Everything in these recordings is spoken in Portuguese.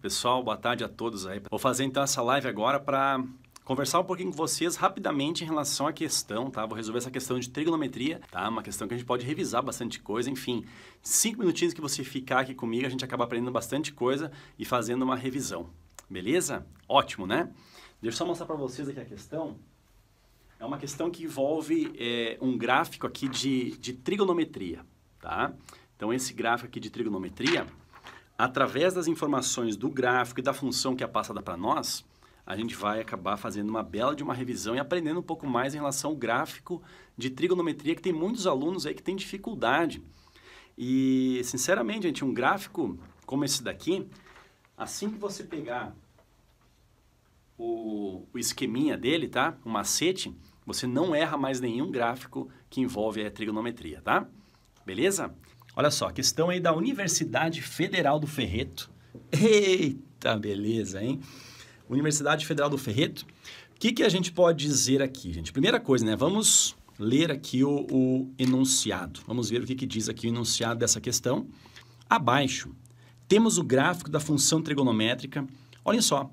Pessoal, boa tarde a todos aí. Vou fazer então essa live agora para conversar um pouquinho com vocês rapidamente em relação à questão, tá? Vou resolver essa questão de trigonometria, tá? Uma questão que a gente pode revisar bastante coisa, enfim. Cinco minutinhos que você ficar aqui comigo, a gente acaba aprendendo bastante coisa e fazendo uma revisão. Beleza? Ótimo, né? Deixa eu só mostrar para vocês aqui a questão. É uma questão que envolve é, um gráfico aqui de, de trigonometria, tá? Então, esse gráfico aqui de trigonometria, através das informações do gráfico e da função que é passada para nós, a gente vai acabar fazendo uma bela de uma revisão e aprendendo um pouco mais em relação ao gráfico de trigonometria, que tem muitos alunos aí que têm dificuldade. E, sinceramente, gente, um gráfico como esse daqui, assim que você pegar o, o esqueminha dele, tá? O macete, você não erra mais nenhum gráfico que envolve a trigonometria, tá? Beleza? Olha só, questão aí da Universidade Federal do Ferreto. Eita, beleza, hein? Universidade Federal do Ferreto. O que, que a gente pode dizer aqui, gente? Primeira coisa, né? Vamos ler aqui o, o enunciado. Vamos ver o que, que diz aqui o enunciado dessa questão. Abaixo, temos o gráfico da função trigonométrica. Olhem só,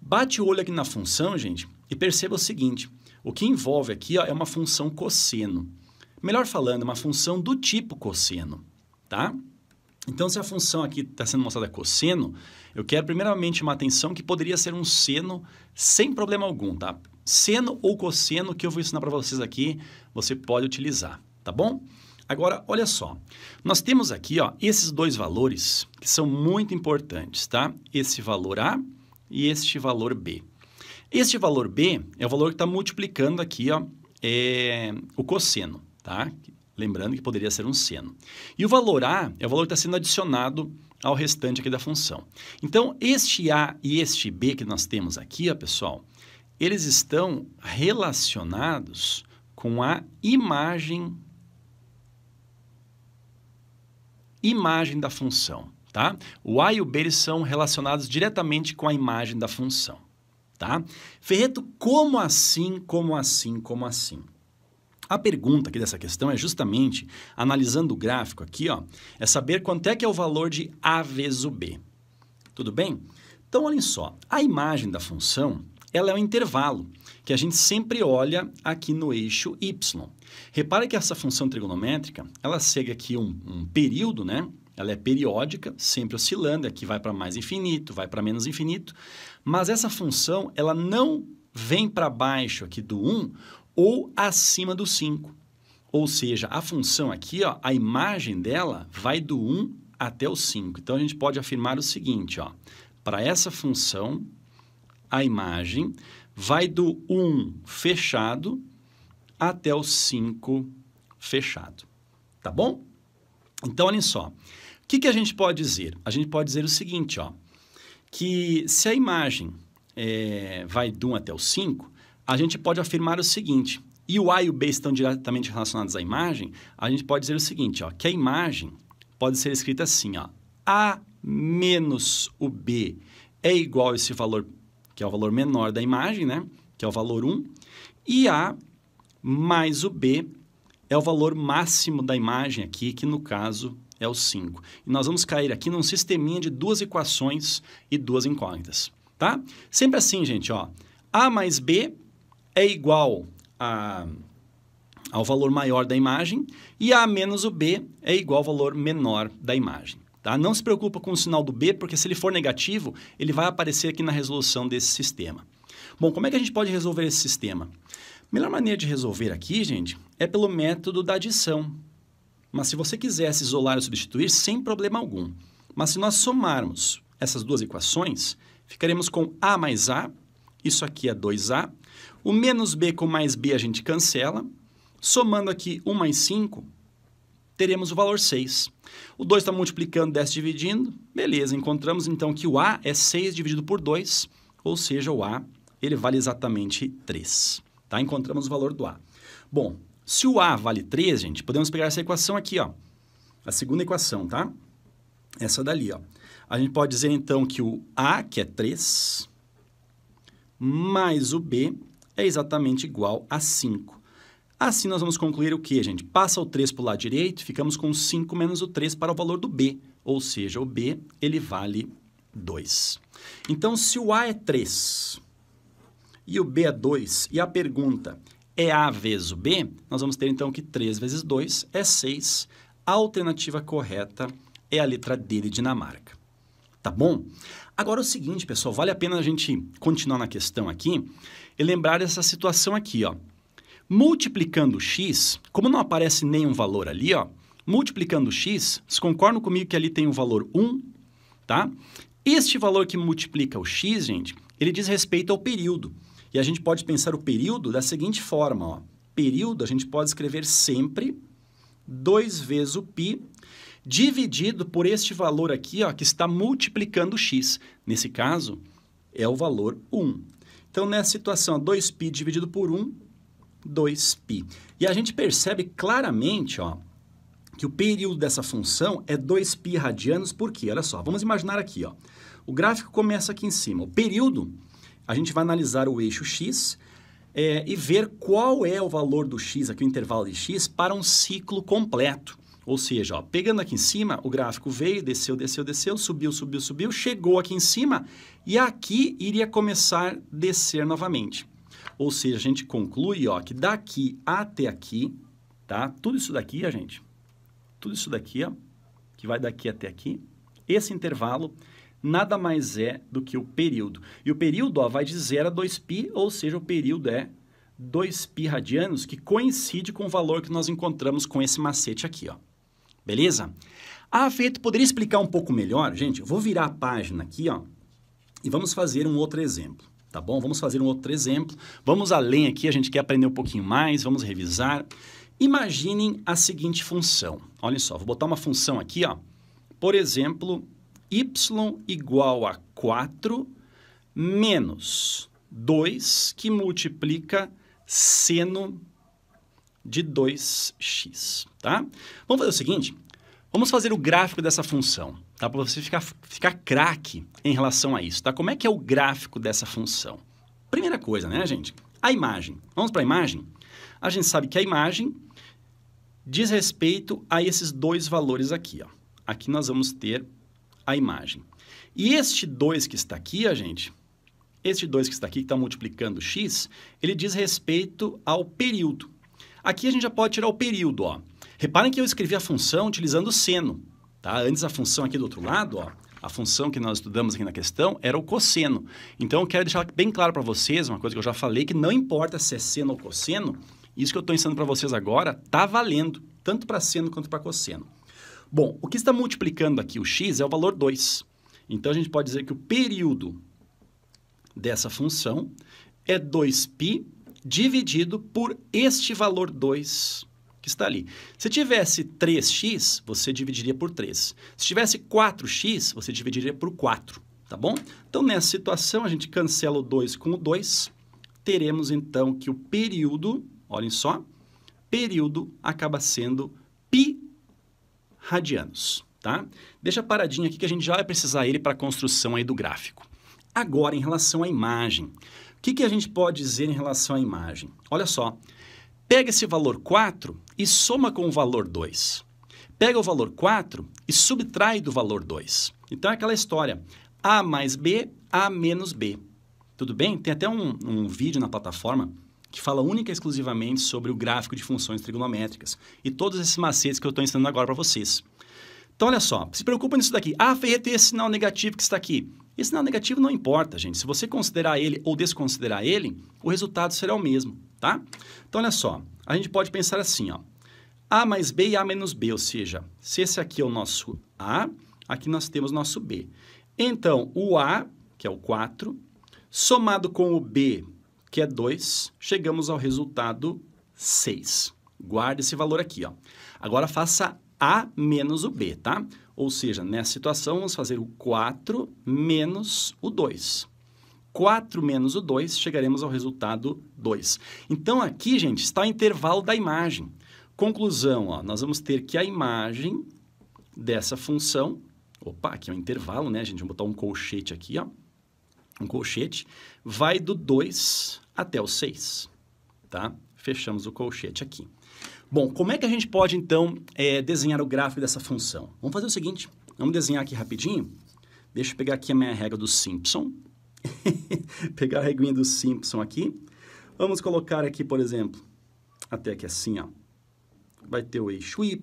Bate o olho aqui na função, gente, e perceba o seguinte: o que envolve aqui ó, é uma função cosseno. Melhor falando, é uma função do tipo cosseno, tá? Então, se a função aqui está sendo mostrada cosseno, eu quero primeiramente chamar atenção que poderia ser um seno sem problema algum, tá? Seno ou cosseno que eu vou ensinar para vocês aqui, você pode utilizar, tá bom? Agora, olha só, nós temos aqui ó, esses dois valores que são muito importantes, tá? Esse valor A e este valor B. Este valor B é o valor que está multiplicando aqui ó, é, o cosseno, tá? Lembrando que poderia ser um seno. E o valor A é o valor que está sendo adicionado ao restante aqui da função. Então, este A e este B que nós temos aqui, ó, pessoal, eles estão relacionados com a imagem imagem da função tá? O A e o B eles são relacionados diretamente com a imagem da função, tá? Ferreto, como assim, como assim, como assim? A pergunta aqui dessa questão é justamente, analisando o gráfico aqui, ó, é saber quanto é que é o valor de A vezes o B. Tudo bem? Então, olhem só, a imagem da função ela é um intervalo que a gente sempre olha aqui no eixo y. Repare que essa função trigonométrica, ela segue aqui um, um período, né? Ela é periódica, sempre oscilando, aqui é vai para mais infinito, vai para menos infinito, mas essa função ela não vem para baixo aqui do 1 ou acima do 5. Ou seja, a função aqui, ó, a imagem dela vai do 1 até o 5. Então, a gente pode afirmar o seguinte, ó, para essa função, a imagem vai do 1 fechado até o 5 fechado, tá bom? Então, olhem só, que, que a gente pode dizer? A gente pode dizer o seguinte, ó, que se a imagem é, vai do 1 até o 5, a gente pode afirmar o seguinte, e o A e o B estão diretamente relacionados à imagem, a gente pode dizer o seguinte, ó, que a imagem pode ser escrita assim, ó, A menos o B é igual a esse valor, que é o valor menor da imagem, né? que é o valor 1, e A mais o B é o valor máximo da imagem aqui, que no caso é o 5. E nós vamos cair aqui num sisteminha de duas equações e duas incógnitas, tá? Sempre assim, gente, ó. A mais B é igual a, ao valor maior da imagem e A menos o B é igual ao valor menor da imagem. Tá? Não se preocupa com o sinal do B, porque se ele for negativo, ele vai aparecer aqui na resolução desse sistema. Bom, como é que a gente pode resolver esse sistema? A melhor maneira de resolver aqui, gente, é pelo método da adição. Mas se você quisesse isolar ou substituir, sem problema algum. Mas se nós somarmos essas duas equações, ficaremos com A mais A, isso aqui é 2A, o menos B com mais B a gente cancela, somando aqui 1 mais 5, teremos o valor 6. O 2 está multiplicando, 10 dividindo, beleza, encontramos então que o A é 6 dividido por 2, ou seja, o A ele vale exatamente 3. Tá? Encontramos o valor do A. Bom, se o A vale 3, gente, podemos pegar essa equação aqui, ó. A segunda equação, tá? Essa dali, ó. A gente pode dizer, então, que o A, que é 3, mais o B é exatamente igual a 5. Assim, nós vamos concluir o quê, gente? Passa o 3 para o lado direito, ficamos com 5 menos o 3 para o valor do B. Ou seja, o B, ele vale 2. Então, se o A é 3 e o B é 2, e a pergunta é A vezes o B, nós vamos ter então que 3 vezes 2 é 6. A alternativa correta é a letra D de Dinamarca. Tá bom? Agora é o seguinte, pessoal, vale a pena a gente continuar na questão aqui e lembrar dessa situação aqui, ó. Multiplicando x, como não aparece nenhum valor ali, ó, multiplicando x, vocês concordam comigo que ali tem o um valor 1, tá? Este valor que multiplica o x, gente, ele diz respeito ao período. E a gente pode pensar o período da seguinte forma: ó. período a gente pode escrever sempre 2 vezes o π dividido por este valor aqui, ó, que está multiplicando o x. Nesse caso, é o valor 1. Então, nessa situação, 2π dividido por 1, 2π. E a gente percebe claramente ó, que o período dessa função é 2π radianos, porque, olha só, vamos imaginar aqui, ó, o gráfico começa aqui em cima. O período a gente vai analisar o eixo X é, e ver qual é o valor do X, aqui o intervalo de X, para um ciclo completo. Ou seja, ó, pegando aqui em cima, o gráfico veio, desceu, desceu, desceu, subiu, subiu, subiu, chegou aqui em cima e aqui iria começar a descer novamente. Ou seja, a gente conclui ó, que daqui até aqui, tá? Tudo isso daqui, a gente, tudo isso daqui, ó, que vai daqui até aqui, esse intervalo nada mais é do que o período. E o período ó, vai de 0 a 2π, ou seja, o período é 2π radianos, que coincide com o valor que nós encontramos com esse macete aqui. Ó. Beleza? Ah, Feito, poderia explicar um pouco melhor? Gente, eu vou virar a página aqui ó, e vamos fazer um outro exemplo. Tá bom? Vamos fazer um outro exemplo. Vamos além aqui, a gente quer aprender um pouquinho mais, vamos revisar. Imaginem a seguinte função. Olhem só, vou botar uma função aqui, ó. Por exemplo, y igual a 4 menos 2, que multiplica seno de 2x, tá? Vamos fazer o seguinte, vamos fazer o gráfico dessa função, tá? Para você ficar, ficar craque em relação a isso, tá? Como é que é o gráfico dessa função? Primeira coisa, né, gente? A imagem. Vamos para a imagem? A gente sabe que a imagem diz respeito a esses dois valores aqui, ó. Aqui nós vamos ter a imagem. E este 2 que está aqui, a gente, este 2 que está aqui, que está multiplicando x, ele diz respeito ao período. Aqui a gente já pode tirar o período, ó. Reparem que eu escrevi a função utilizando o seno, tá? Antes a função aqui do outro lado, ó, a função que nós estudamos aqui na questão era o cosseno. Então eu quero deixar bem claro para vocês uma coisa que eu já falei, que não importa se é seno ou cosseno, isso que eu estou ensinando para vocês agora está valendo, tanto para seno quanto para cosseno. Bom, o que está multiplicando aqui o x é o valor 2. Então, a gente pode dizer que o período dessa função é 2π dividido por este valor 2 que está ali. Se tivesse 3x, você dividiria por 3. Se tivesse 4x, você dividiria por 4, tá bom? Então, nessa situação, a gente cancela o 2 com o 2. Teremos, então, que o período, olhem só, período acaba sendo π radianos, tá? Deixa paradinho aqui que a gente já vai precisar ele para a construção aí do gráfico. Agora, em relação à imagem, o que, que a gente pode dizer em relação à imagem? Olha só, pega esse valor 4 e soma com o valor 2. Pega o valor 4 e subtrai do valor 2. Então, é aquela história, A mais B, A menos B. Tudo bem? Tem até um, um vídeo na plataforma que fala única e exclusivamente sobre o gráfico de funções trigonométricas e todos esses macetes que eu estou ensinando agora para vocês. Então, olha só, se preocupa nisso daqui. Ah, Ferreira, tem esse sinal negativo que está aqui. Esse sinal negativo não importa, gente. Se você considerar ele ou desconsiderar ele, o resultado será o mesmo, tá? Então, olha só, a gente pode pensar assim, ó. A mais B e A menos B, ou seja, se esse aqui é o nosso A, aqui nós temos nosso B. Então, o A, que é o 4, somado com o B, que é 2, chegamos ao resultado 6. Guarde esse valor aqui. Ó. Agora faça A menos o B, tá? Ou seja, nessa situação, vamos fazer o 4 menos o 2. 4 menos o 2, chegaremos ao resultado 2. Então, aqui, gente, está o intervalo da imagem. Conclusão, ó, nós vamos ter que a imagem dessa função... Opa, aqui é um intervalo, né, gente? Vamos botar um colchete aqui, ó. Um colchete. Vai do 2 até o 6, tá? Fechamos o colchete aqui. Bom, como é que a gente pode, então, é, desenhar o gráfico dessa função? Vamos fazer o seguinte, vamos desenhar aqui rapidinho. Deixa eu pegar aqui a minha regra do Simpson. pegar a reguinha do Simpson aqui. Vamos colocar aqui, por exemplo, até aqui assim, ó. Vai ter o eixo Y,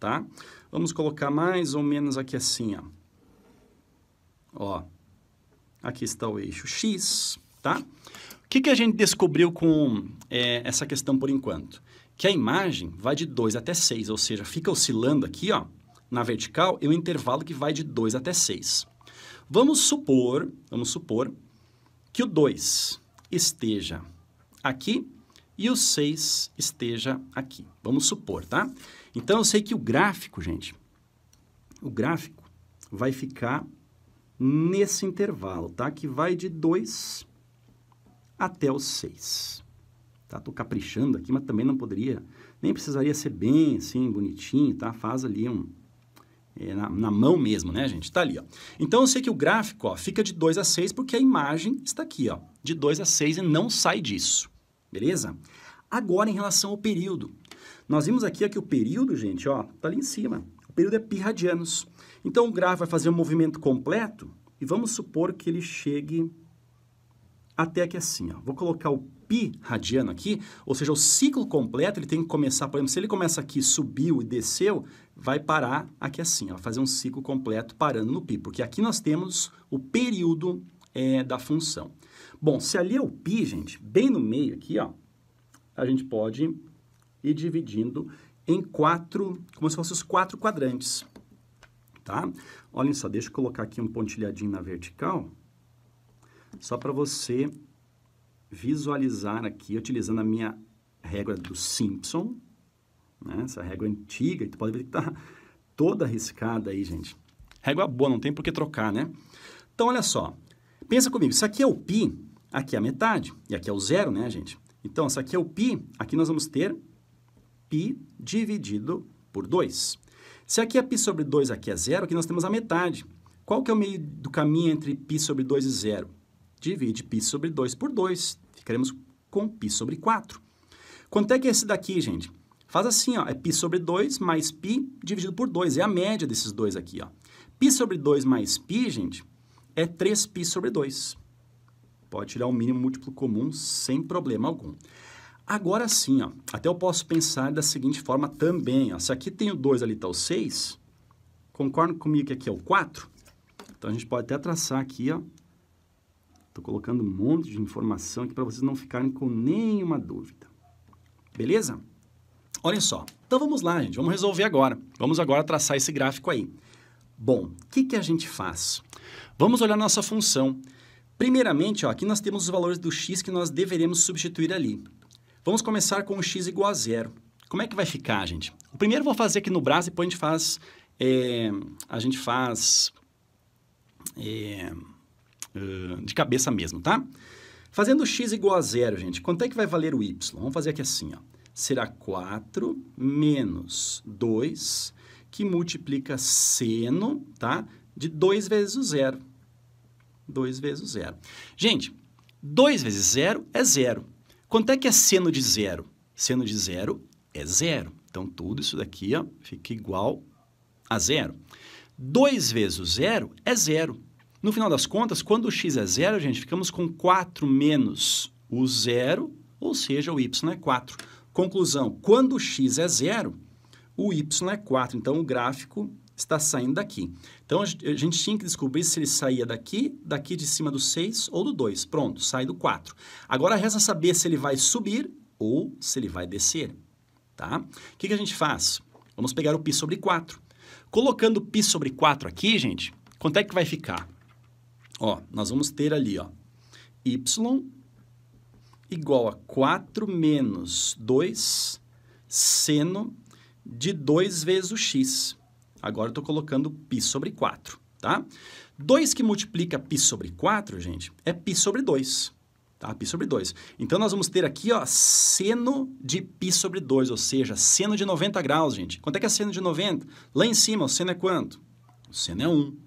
tá? Vamos colocar mais ou menos aqui assim, ó. Ó, aqui está o eixo X, tá? que, que a gente descobriu com é, essa questão por enquanto? Que a imagem vai de 2 até 6, ou seja, fica oscilando aqui, ó, na vertical, e o intervalo que vai de 2 até 6. Vamos supor, vamos supor que o 2 esteja aqui e o 6 esteja aqui. Vamos supor, tá? Então, eu sei que o gráfico, gente, o gráfico vai ficar nesse intervalo, tá? Que vai de 2 até os 6. Tá? Tô caprichando aqui, mas também não poderia, nem precisaria ser bem assim, bonitinho, tá? Faz ali um, é, na, na, mão mesmo, né, gente? Está ali, ó. Então, eu sei que o gráfico ó, fica de 2 a 6 porque a imagem está aqui, ó, de 2 a 6 e não sai disso, beleza? Agora, em relação ao período. Nós vimos aqui ó, que o período, gente, ó, tá ali em cima. O período é pi radianos. Então, o gráfico vai fazer um movimento completo e vamos supor que ele chegue até aqui assim, ó. Vou colocar o pi radiano aqui, ou seja, o ciclo completo, ele tem que começar, por exemplo, se ele começa aqui, subiu e desceu, vai parar aqui assim, ó, fazer um ciclo completo parando no pi, porque aqui nós temos o período é, da função. Bom, se ali é o pi, gente, bem no meio aqui, ó, a gente pode ir dividindo em quatro, como se fossem os quatro quadrantes, tá? Olhem só, deixa eu colocar aqui um pontilhadinho na vertical, só para você visualizar aqui, utilizando a minha regra do Simpson, né? essa régua antiga, e tu pode ver que está toda arriscada aí, gente. Régua boa, não tem por que trocar, né? Então, olha só. Pensa comigo, isso aqui é o π, aqui é a metade, e aqui é o zero, né, gente? Então, isso aqui é o π, aqui nós vamos ter π dividido por 2. Se aqui é π sobre 2, aqui é zero, aqui nós temos a metade. Qual que é o meio do caminho entre π sobre 2 e zero? Divide π sobre 2 por 2, ficaremos com π sobre 4. Quanto é que é esse daqui, gente? Faz assim, ó, é π sobre 2 mais π dividido por 2, é a média desses dois aqui. Ó. π sobre 2 mais π, gente, é 3π sobre 2. Pode tirar o um mínimo múltiplo comum sem problema algum. Agora sim, ó, até eu posso pensar da seguinte forma também. Ó, se aqui tem tá o 2, ali está o 6, concorda comigo que aqui é o 4? Então, a gente pode até traçar aqui ó, Estou colocando um monte de informação aqui para vocês não ficarem com nenhuma dúvida. Beleza? Olha só. Então vamos lá, gente. Vamos resolver agora. Vamos agora traçar esse gráfico aí. Bom, o que, que a gente faz? Vamos olhar nossa função. Primeiramente, ó, aqui nós temos os valores do x que nós deveremos substituir ali. Vamos começar com o x igual a zero. Como é que vai ficar, gente? O primeiro eu vou fazer aqui no braço, depois a gente faz... É, a gente faz... É, eh, de cabeça mesmo, tá? Fazendo x igual a zero, gente, quanto é que vai valer o y? Vamos fazer aqui assim, ó. Será 4 menos 2, que multiplica seno, tá? De 2 vezes o zero. 2 vezes o zero. Gente, 2 vezes zero é zero. Quanto é que é seno de zero? Seno de zero é zero. Então, tudo isso daqui ó, fica igual a zero. 2 vezes o zero é zero. No final das contas, quando o x é zero, gente, ficamos com 4 menos o zero, ou seja, o y é 4. Conclusão, quando o x é zero, o y é 4. Então, o gráfico está saindo daqui. Então, a gente tinha que descobrir se ele saía daqui, daqui de cima do 6 ou do 2. Pronto, sai do 4. Agora, resta saber se ele vai subir ou se ele vai descer. Tá? O que, que a gente faz? Vamos pegar o π sobre 4. Colocando π sobre 4 aqui, gente, quanto é que vai ficar? Ó, nós vamos ter ali, ó, y igual a 4 menos 2 seno de 2 vezes o x. Agora eu estou colocando π sobre 4, tá? 2 que multiplica π sobre 4, gente, é π sobre 2, tá? π sobre 2. Então, nós vamos ter aqui, ó, seno de π sobre 2, ou seja, seno de 90 graus, gente. Quanto é que é seno de 90? Lá em cima, o seno é quanto? O seno é 1.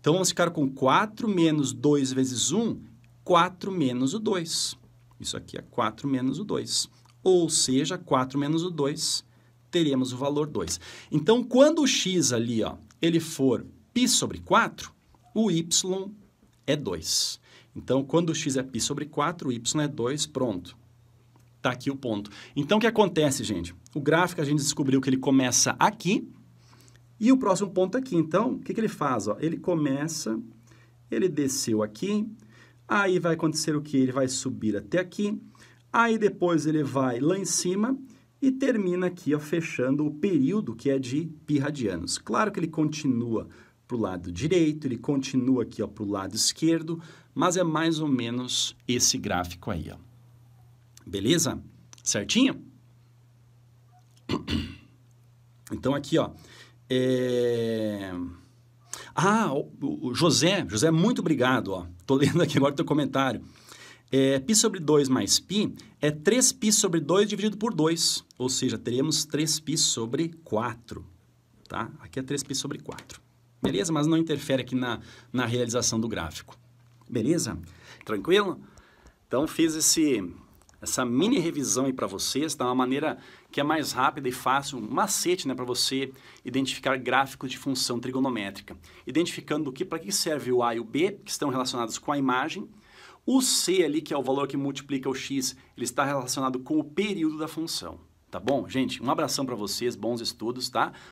Então, vamos ficar com 4 menos 2 vezes 1, 4 menos o 2. Isso aqui é 4 menos o 2. Ou seja, 4 menos o 2, teremos o valor 2. Então, quando o x ali ó, ele for π sobre 4, o y é 2. Então, quando o x é π sobre 4, o y é 2, pronto. Está aqui o ponto. Então, o que acontece, gente? O gráfico a gente descobriu que ele começa aqui, e o próximo ponto aqui, então, o que, que ele faz? Ó? Ele começa, ele desceu aqui, aí vai acontecer o que? Ele vai subir até aqui, aí depois ele vai lá em cima e termina aqui, ó, fechando o período que é de π radianos. Claro que ele continua para o lado direito, ele continua aqui para o lado esquerdo, mas é mais ou menos esse gráfico aí. Ó. Beleza? Certinho? Então, aqui, ó, é... Ah, o José, José, muito obrigado. Ó. Tô lendo aqui agora o teu comentário. É, π sobre 2 mais π é 3π sobre 2 dividido por 2. Ou seja, teremos 3π sobre 4. Tá? Aqui é 3π sobre 4. Beleza? Mas não interfere aqui na, na realização do gráfico. Beleza? Tranquilo? Então, fiz esse essa mini revisão aí para vocês, tá? Uma maneira que é mais rápida e fácil, um macete, né, para você identificar gráficos de função trigonométrica, identificando o que para que serve o a e o b, que estão relacionados com a imagem. O c ali, que é o valor que multiplica o x, ele está relacionado com o período da função. Tá bom? Gente, um abração para vocês, bons estudos, tá?